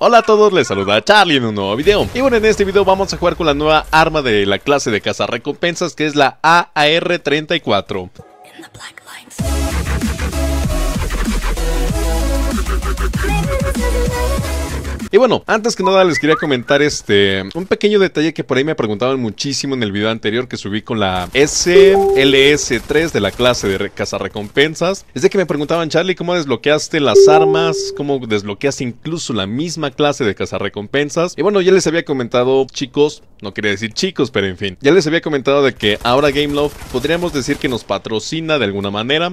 Hola a todos, les saluda Charlie en un nuevo video Y bueno, en este video vamos a jugar con la nueva arma de la clase de recompensas Que es la AAR-34 Y bueno, antes que nada les quería comentar este un pequeño detalle que por ahí me preguntaban muchísimo en el video anterior que subí con la SLS3 de la clase de cazarrecompensas. Es de que me preguntaban, Charlie, ¿cómo desbloqueaste las armas? ¿Cómo desbloqueaste incluso la misma clase de cazarrecompensas? Y bueno, ya les había comentado, chicos, no quería decir chicos, pero en fin. Ya les había comentado de que ahora Game Love podríamos decir que nos patrocina de alguna manera.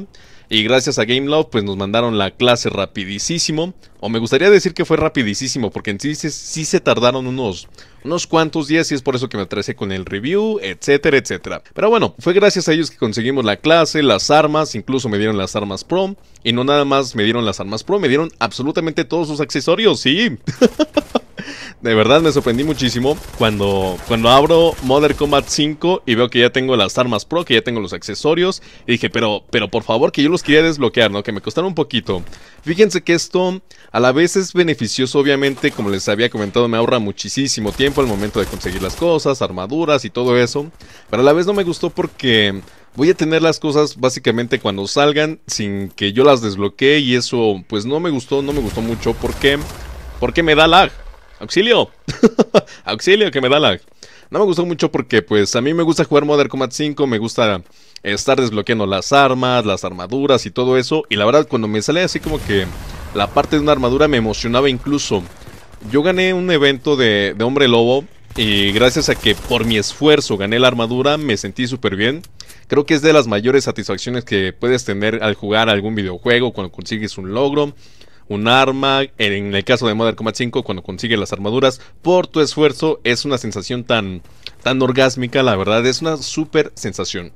Y gracias a Love, pues nos mandaron la clase rapidísimo. O me gustaría decir que fue rapidísimo, porque en sí, se tardaron unos, unos cuantos días y es por eso que me atrasé con el review, etcétera, etcétera. Pero bueno, fue gracias a ellos que conseguimos la clase, las armas, incluso me dieron las armas pro. Y no nada más me dieron las armas pro, me dieron absolutamente todos sus accesorios, sí. de verdad me sorprendí muchísimo cuando, cuando abro Modern Combat 5 y veo que ya tengo las armas pro, que ya tengo los accesorios. Y dije, pero, pero por favor, que yo los quería desbloquear, ¿no? Que me costaron un poquito. Fíjense que esto a la vez es beneficioso, obviamente, como les había comentado, me ahorra muchísimo tiempo al momento de conseguir las cosas, armaduras y todo eso. Pero a la vez no me gustó porque voy a tener las cosas básicamente cuando salgan sin que yo las desbloquee y eso pues no me gustó, no me gustó mucho porque porque me da lag. ¡Auxilio! ¡Auxilio, que me da lag! No me gustó mucho porque, pues, a mí me gusta jugar Modern Combat 5, me gusta estar desbloqueando las armas, las armaduras y todo eso. Y la verdad, cuando me sale así como que la parte de una armadura me emocionaba incluso. Yo gané un evento de, de Hombre Lobo y gracias a que por mi esfuerzo gané la armadura me sentí súper bien. Creo que es de las mayores satisfacciones que puedes tener al jugar algún videojuego, cuando consigues un logro un arma. En el caso de Modern Combat 5, cuando consigue las armaduras, por tu esfuerzo, es una sensación tan, tan orgásmica, la verdad, es una súper sensación.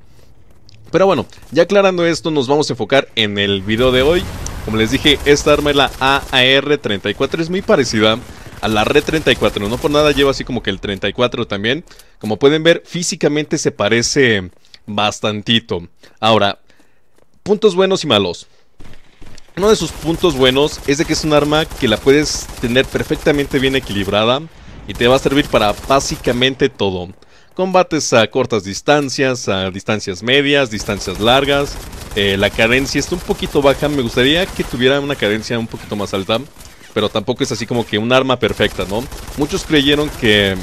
Pero bueno, ya aclarando esto, nos vamos a enfocar en el video de hoy. Como les dije, esta arma es la AAR-34, es muy parecida a la Red 34, no por nada lleva así como que el 34 también. Como pueden ver, físicamente se parece bastantito. Ahora, puntos buenos y malos. Uno de sus puntos buenos es de que es un arma que la puedes tener perfectamente bien equilibrada y te va a servir para básicamente todo. Combates a cortas distancias, a distancias medias, distancias largas. Eh, la cadencia está un poquito baja, me gustaría que tuviera una cadencia un poquito más alta, pero tampoco es así como que un arma perfecta, ¿no? Muchos creyeron que,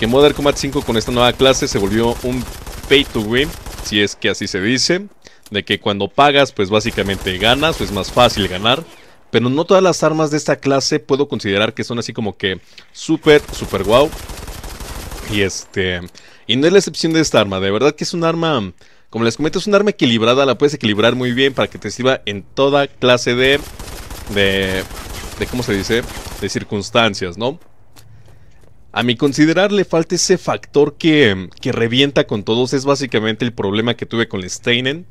que Modern Combat 5 con esta nueva clase se volvió un pay to win, si es que así se dice de que cuando pagas pues básicamente ganas Pues es más fácil ganar. Pero no todas las armas de esta clase puedo considerar que son así como que súper, súper guau. Y este... Y no es la excepción de esta arma, de verdad que es un arma... Como les comento, es un arma equilibrada, la puedes equilibrar muy bien para que te sirva en toda clase de... De... de ¿Cómo se dice? De circunstancias, ¿no? a mi considerar le falta ese factor que, revienta con todos. Es básicamente el problema que tuve con el Steinen.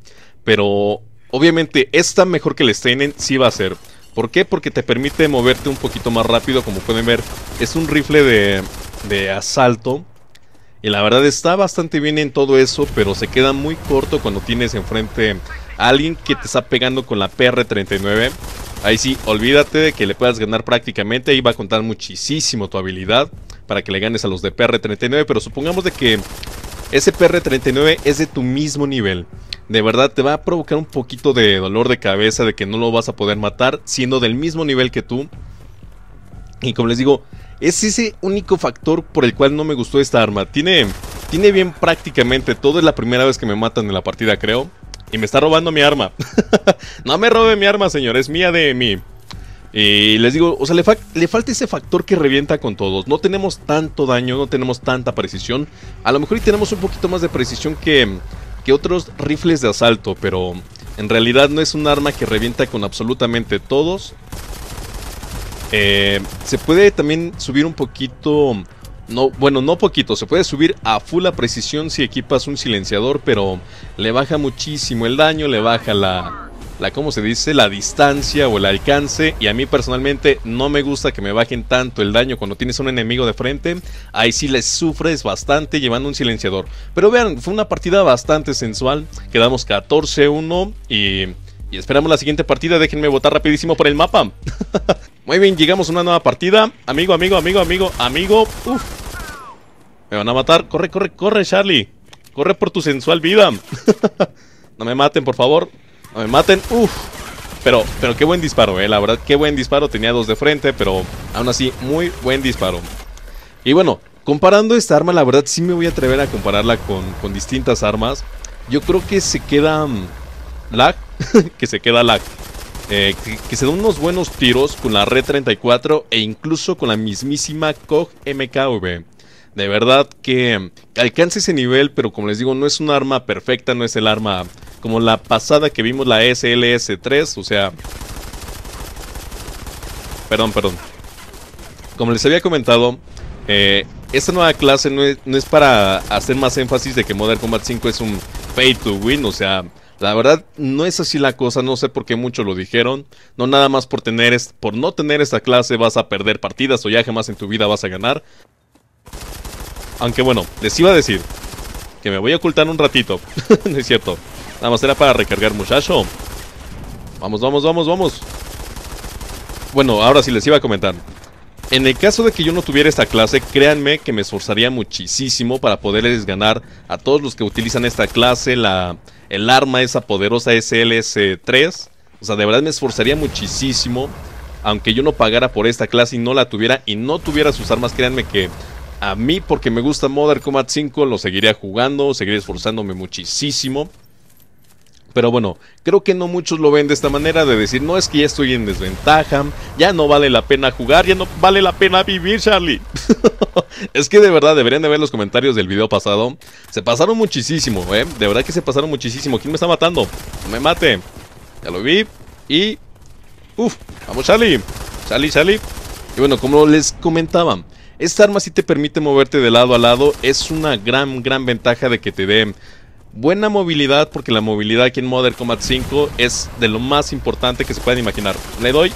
Pero obviamente está mejor que el Steinen sí va a ser. ¿Por qué? Porque te permite moverte un poquito más rápido. Como pueden ver, es un rifle de, de asalto. Y la verdad está bastante bien en todo eso, pero se queda muy corto cuando tienes enfrente a alguien que te está pegando con la PR-39. Ahí sí, olvídate de que le puedas ganar prácticamente, ahí va a contar muchísimo tu habilidad para que le ganes a los de PR39, pero supongamos de que ese PR39 es de tu mismo nivel. De verdad te va a provocar un poquito de dolor de cabeza de que no lo vas a poder matar siendo del mismo nivel que tú. Y como les digo, es ese único factor por el cual no me gustó esta arma. Tiene, tiene bien prácticamente todo. Es la primera vez que me matan en la partida, creo. Y me está robando mi arma. no me robe mi arma, señores, Es mía de mí. Y eh, les digo, o sea, le, falta ese factor que revienta con todos. No tenemos tanto daño, no tenemos tanta precisión. A lo mejor y tenemos un poquito más de precisión que, que otros rifles de asalto, pero en realidad no es un arma que revienta con absolutamente todos. Eh, se puede también subir un poquito... No, bueno, no poquito, se puede subir a full la precisión si equipas un silenciador, pero le baja muchísimo el daño, le baja la, la cómo se dice, la distancia o el alcance. Y a mí personalmente no me gusta que me bajen tanto el daño cuando tienes un enemigo de frente. Ahí sí les sufres bastante llevando un silenciador. Pero vean, fue una partida bastante sensual. Quedamos 14-1 y... esperamos la siguiente partida. Déjenme votar rapidísimo por el mapa. Muy bien, llegamos a una nueva partida. Amigo, amigo, amigo, amigo, amigo. Me van a matar. Corre, corre, corre, Charlie. Corre por tu sensual vida. no me maten, por favor me maten. Uf. Pero, pero qué buen disparo, eh. La verdad, qué buen disparo. Tenía dos de frente, pero aún así, muy buen disparo. Y bueno, comparando esta arma, la verdad sí me voy a atrever a compararla con, con distintas armas. Yo creo que se queda mm, lag, que se queda lag. Eh, que, se da unos buenos tiros con la r 34 e incluso con la mismísima Kog MKV. De verdad que mm, alcanza ese nivel, pero como les digo, no es un arma perfecta, no es el arma como la pasada que vimos la SLS-3, o sea... Perdón, perdón. Como les había comentado, eh, esta nueva clase no es, para hacer más énfasis de que Modern Combat 5 es un pay to win, o sea, la verdad no es así la cosa, no sé por qué muchos lo dijeron, no nada más por tener por no tener esta clase vas a perder partidas o ya jamás en tu vida vas a ganar. Aunque bueno, les iba a decir que me voy a ocultar un ratito, no es cierto. Nada más era para recargar, muchacho. Vamos, vamos, vamos, vamos. Bueno, ahora sí les iba a comentar. En el caso de que yo no tuviera esta clase, créanme que me esforzaría muchísimo para poderles ganar a todos los que utilizan esta clase, la, el arma esa poderosa SLS-3. O sea, de verdad me esforzaría muchísimo. Aunque yo no pagara por esta clase y no la tuviera y no tuviera sus armas, créanme que a mí, porque me gusta Modern Combat 5, lo seguiría jugando, Seguiría esforzándome muchísimo. Pero bueno, creo que no muchos lo ven de esta manera de decir, no es que ya estoy en desventaja, ya no vale la pena jugar, ya no vale la pena vivir, Charlie. es que de verdad, deberían de ver los comentarios del video pasado. Se pasaron muchísimo, eh. De verdad que se pasaron muchísimo. ¿Quién me está matando? No me mate. Ya lo vi. Y... Uf, vamos Charlie. Charlie, Charlie. Y bueno, como les comentaba, esta arma sí te permite moverte de lado a lado. Es una gran, gran ventaja de que te dé buena movilidad, porque la movilidad aquí en Modern Combat 5 es de lo más importante que se pueden imaginar. Le doy.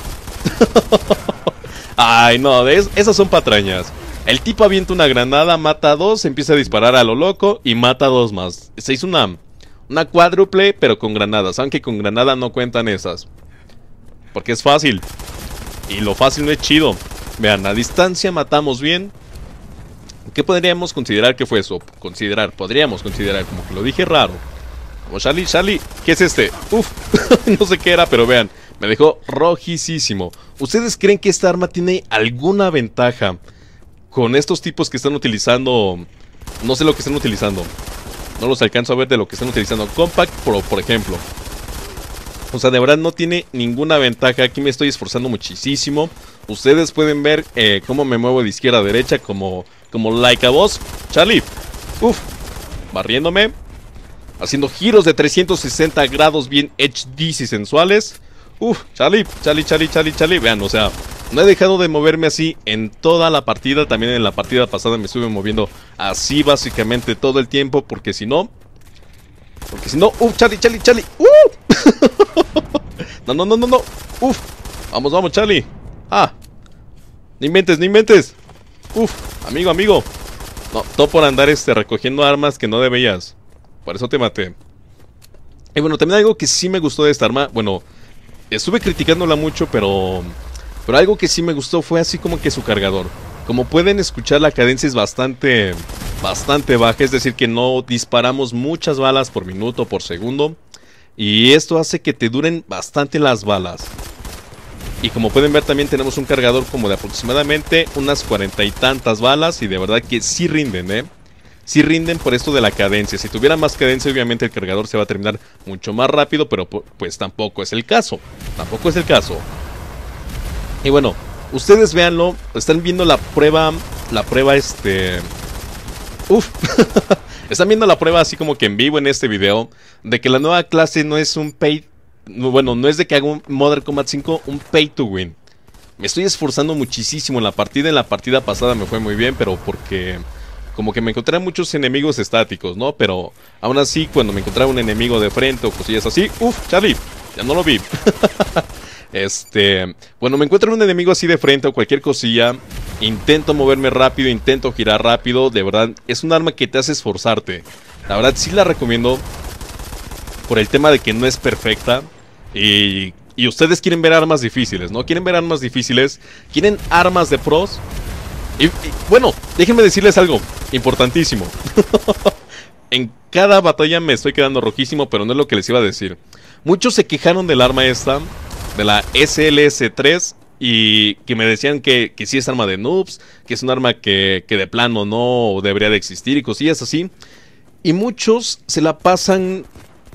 Ay, no, esas son patrañas. El tipo avienta una granada, mata a dos, empieza a disparar a lo loco y mata a dos más. Se hizo una, una cuádruple, pero con granadas. Aunque con granada no cuentan esas. Porque es fácil. Y lo fácil no es chido. Vean, a distancia matamos bien. ¿Qué podríamos considerar que fue eso? Considerar, podríamos considerar, como que lo dije raro. Vamos, Charlie, Charlie, ¿qué es este? Uf, no sé qué era, pero vean, me dejó rojísimo. ¿Ustedes creen que esta arma tiene alguna ventaja con estos tipos que están utilizando... No sé lo que están utilizando. No los alcanzo a ver de lo que están utilizando. Compact por ejemplo. O sea, de verdad no tiene ninguna ventaja. Aquí me estoy esforzando muchísimo. Ustedes pueden ver eh, cómo me muevo de izquierda a derecha, como como like a vos Charlie, uff, barriéndome. Haciendo giros de 360 grados bien HD y sensuales. Uff, Charlie, Charlie, Charlie, Charlie, Vean, o sea, no he dejado de moverme así en toda la partida. También en la partida pasada me estuve moviendo así básicamente todo el tiempo. Porque si no... Porque si no... Uff, Charlie, Charlie, Charlie. Uff. ¡uh! no, no, no, no, no. Uff. Vamos, vamos, Charlie. Ah. ni mentes, ni mentes Uf, amigo, amigo. No, todo por andar este, recogiendo armas que no debías. Por eso te maté. Y bueno, también algo que sí me gustó de esta arma. Bueno, estuve criticándola mucho, pero. Pero algo que sí me gustó fue así como que su cargador. Como pueden escuchar, la cadencia es bastante. Bastante baja, es decir, que no disparamos muchas balas por minuto, por segundo. Y esto hace que te duren bastante las balas. Y como pueden ver también tenemos un cargador como de aproximadamente unas cuarenta y tantas balas y de verdad que sí rinden, ¿eh? Sí rinden por esto de la cadencia. Si tuviera más cadencia obviamente el cargador se va a terminar mucho más rápido, pero pues tampoco es el caso. Tampoco es el caso. Y bueno, ustedes véanlo, están viendo la prueba, la prueba este... Uf, están viendo la prueba así como que en vivo en este video de que la nueva clase no es un pay bueno, no es de que haga un Modern Combat 5 un pay to win. Me estoy esforzando muchísimo en la partida. En la partida pasada me fue muy bien, pero porque como que me encontré muchos enemigos estáticos, ¿no? Pero aún así, cuando me encontraba un enemigo de frente o cosillas así, uff, Charlie, ya no lo vi. este, Bueno, me encuentro un enemigo así de frente o cualquier cosilla, intento moverme rápido, intento girar rápido. De verdad, es un arma que te hace esforzarte. La verdad, sí la recomiendo por el tema de que no es perfecta. Y, ustedes quieren ver armas difíciles, ¿no? Quieren ver armas difíciles, quieren armas de pros. Y, bueno, déjenme decirles algo importantísimo. en cada batalla me estoy quedando rojísimo, pero no es lo que les iba a decir. Muchos se quejaron del arma esta, de la SLS-3, y que me decían que, sí es arma de noobs, que es un arma que, que de plano no debería de existir y cosillas así. Y muchos se la pasan,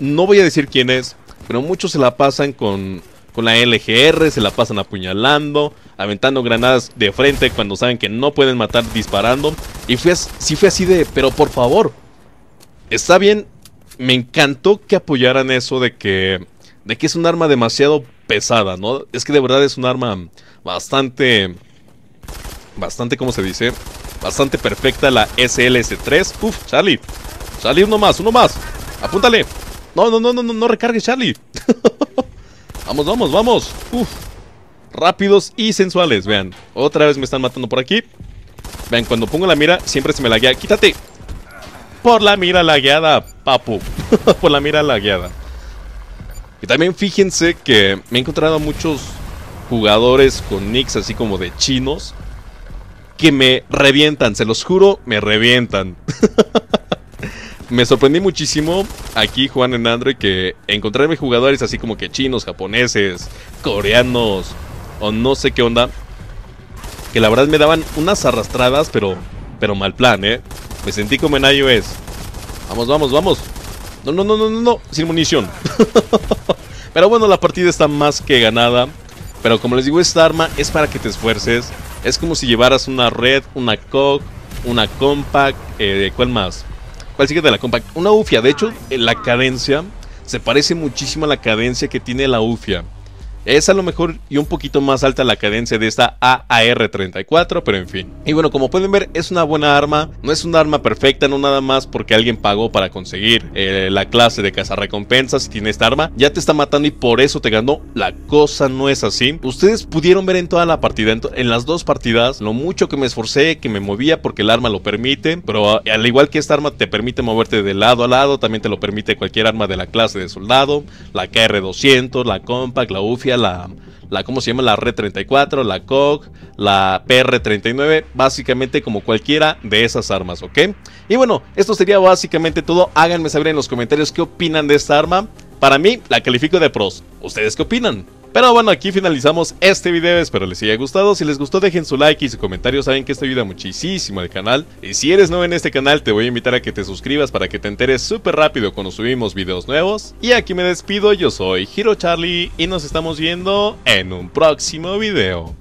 no voy a decir quién es, pero muchos se la pasan con, con la LGR, se la pasan apuñalando, aventando granadas de frente cuando saben que no pueden matar disparando. Y fue, sí fue así de, pero por favor, está bien, me encantó que apoyaran eso de que, de que es un arma demasiado pesada, ¿no? Es que de verdad es un arma bastante, bastante, ¿cómo se dice? Bastante perfecta la SLS-3. Uf, Charlie, salí uno más, uno más, apúntale. No, no, no, no, no, no recargues, Charlie. vamos, vamos, vamos. Rápidos y sensuales, vean. Otra vez me están matando por aquí. Vean, cuando pongo la mira, siempre se me laguea. ¡Quítate! Por la mira lagueada, papu. por la mira lagueada. Y también fíjense que me he encontrado muchos jugadores con nicks así como de chinos que me revientan, se los juro, me revientan. me sorprendí muchísimo aquí, Juan en Android, que encontrarme jugadores así como que chinos, japoneses, coreanos o no sé qué onda. Que la verdad me daban unas arrastradas, pero, pero mal plan, ¿eh? Me sentí como en iOS. Vamos, vamos, vamos. No, no, no, no, no, no. Sin munición. pero bueno, la partida está más que ganada. Pero como les digo, esta arma es para que te esfuerces. Es como si llevaras una red, una cock, una compact, ¿de eh, ¿cuál más? ¿Cuál sigue de la compact? Una ufia. De hecho, eh, la cadencia se parece muchísimo a la cadencia que tiene la ufia. Es a lo mejor y un poquito más alta la cadencia de esta AAR-34, pero en fin. Y bueno, como pueden ver, es una buena arma, no es una arma perfecta, no nada más porque alguien pagó para conseguir eh, la clase de cazarrecompensas recompensas tiene esta arma, ya te está matando y por eso te ganó. La cosa no es así. Ustedes pudieron ver en toda la partida, en, las dos partidas, lo mucho que me esforcé, que me movía porque el arma lo permite, pero al igual que esta arma te permite moverte de lado a lado, también te lo permite cualquier arma de la clase de soldado, la KR-200, la Compact, la Ufia la, la ¿cómo se llama? La Red 34, la COG, la PR-39, básicamente como cualquiera de esas armas, ¿ok? Y bueno, esto sería básicamente todo. Háganme saber en los comentarios qué opinan de esta arma. Para mí, la califico de pros. ¿Ustedes qué opinan? Pero bueno, aquí finalizamos este video, espero les haya gustado, si les gustó dejen su like y su comentario, saben que esto ayuda muchísimo al canal. Y si eres nuevo en este canal te voy a invitar a que te suscribas para que te enteres súper rápido cuando subimos videos nuevos. Y aquí me despido, yo soy Hiro Charlie y nos estamos viendo en un próximo video.